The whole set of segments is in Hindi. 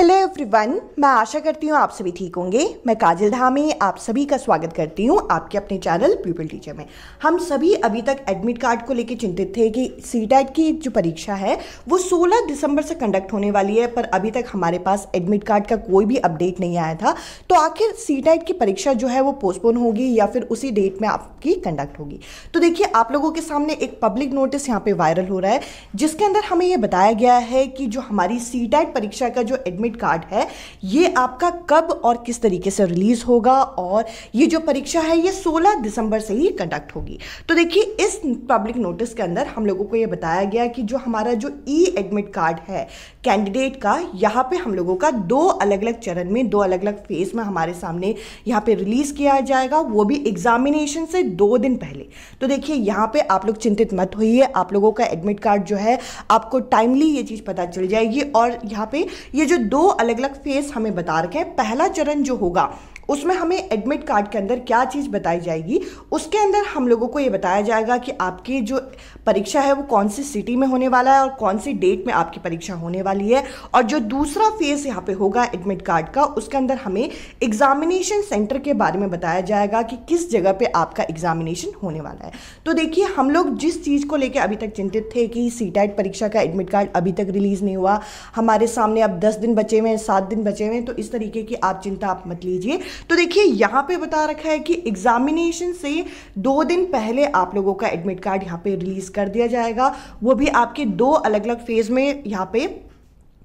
हेलो एवरीवन मैं आशा करती हूँ आप सभी ठीक होंगे मैं काजल धामी आप सभी का स्वागत करती हूँ आपके अपने चैनल पीपल टीचर में हम सभी अभी तक एडमिट कार्ड को लेकर चिंतित थे कि सी टैट की जो परीक्षा है वो 16 दिसंबर से कंडक्ट होने वाली है पर अभी तक हमारे पास एडमिट कार्ड का कोई भी अपडेट नहीं आया था तो आखिर सी टैट की परीक्षा जो है वो पोस्टपोन होगी या फिर उसी डेट में आपकी कंडक्ट होगी तो देखिए आप लोगों के सामने एक पब्लिक नोटिस यहाँ पर वायरल हो रहा है जिसके अंदर हमें ये बताया गया है कि जो हमारी सी परीक्षा का जो एडमिट एडमिट कार्ड है ये आपका कब और किस तरीके से रिलीज़ होगा और ये जो परीक्षा है ये 16 दिसंबर से ही कंडक्ट होगी तो देखिए इस पब्लिक नोटिस के अंदर हम लोगों को ये बताया गया कि जो हमारा जो ई एडमिट कार्ड है कैंडिडेट का यहाँ पे हम लोगों का दो अलग अलग चरण में दो अलग अलग फेज़ में हमारे सामने यहाँ पे रिलीज़ किया जाएगा वो भी एग्जामिनेशन से दो दिन पहले तो देखिए यहाँ पे आप लोग चिंतित मत होइए आप लोगों का एडमिट कार्ड जो है आपको टाइमली ये चीज़ पता चल जाएगी और यहाँ पे ये जो दो अलग अलग फेस हमें बता रखे हैं पहला चरण जो होगा उसमें हमें एडमिट कार्ड के अंदर क्या चीज़ बताई जाएगी उसके अंदर हम लोगों को ये बताया जाएगा कि आपकी जो परीक्षा है वो कौन सी सिटी में होने वाला है और कौन सी डेट में आपकी परीक्षा होने वाली है और जो दूसरा फेज़ यहाँ पे होगा एडमिट कार्ड का उसके अंदर हमें एग्जामिनेशन सेंटर के बारे में बताया जाएगा कि किस जगह पे आपका एग्जामिनेशन होने वाला है तो देखिए हम लोग जिस चीज़ को लेकर अभी तक चिंतित थे कि सी परीक्षा का एडमिट कार्ड अभी तक रिलीज़ नहीं हुआ हमारे सामने अब दस दिन बचे हुए हैं सात दिन बचे हुए हैं तो इस तरीके की आप चिंता आप मत लीजिए तो देखिए यहाँ पे बता रखा है कि एग्जामिनेशन से दो दिन पहले आप लोगों का एडमिट कार्ड यहाँ पे रिलीज कर दिया जाएगा वो भी आपके दो अलग अलग फेज में यहाँ पे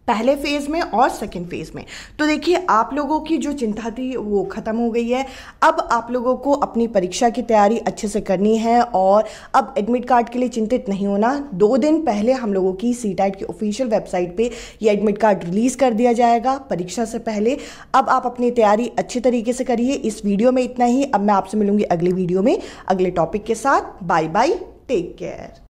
पहले फेज़ में और सेकेंड फेज़ में तो देखिए आप लोगों की जो चिंता थी वो ख़त्म हो गई है अब आप लोगों को अपनी परीक्षा की तैयारी अच्छे से करनी है और अब एडमिट कार्ड के लिए चिंतित नहीं होना दो दिन पहले हम लोगों की सी टाइट की ऑफिशियल वेबसाइट पे ये एडमिट कार्ड रिलीज़ कर दिया जाएगा परीक्षा से पहले अब आप अपनी तैयारी अच्छे तरीके से करिए इस वीडियो में इतना ही अब मैं आपसे मिलूंगी अगली वीडियो में अगले टॉपिक के साथ बाय बाय टेक केयर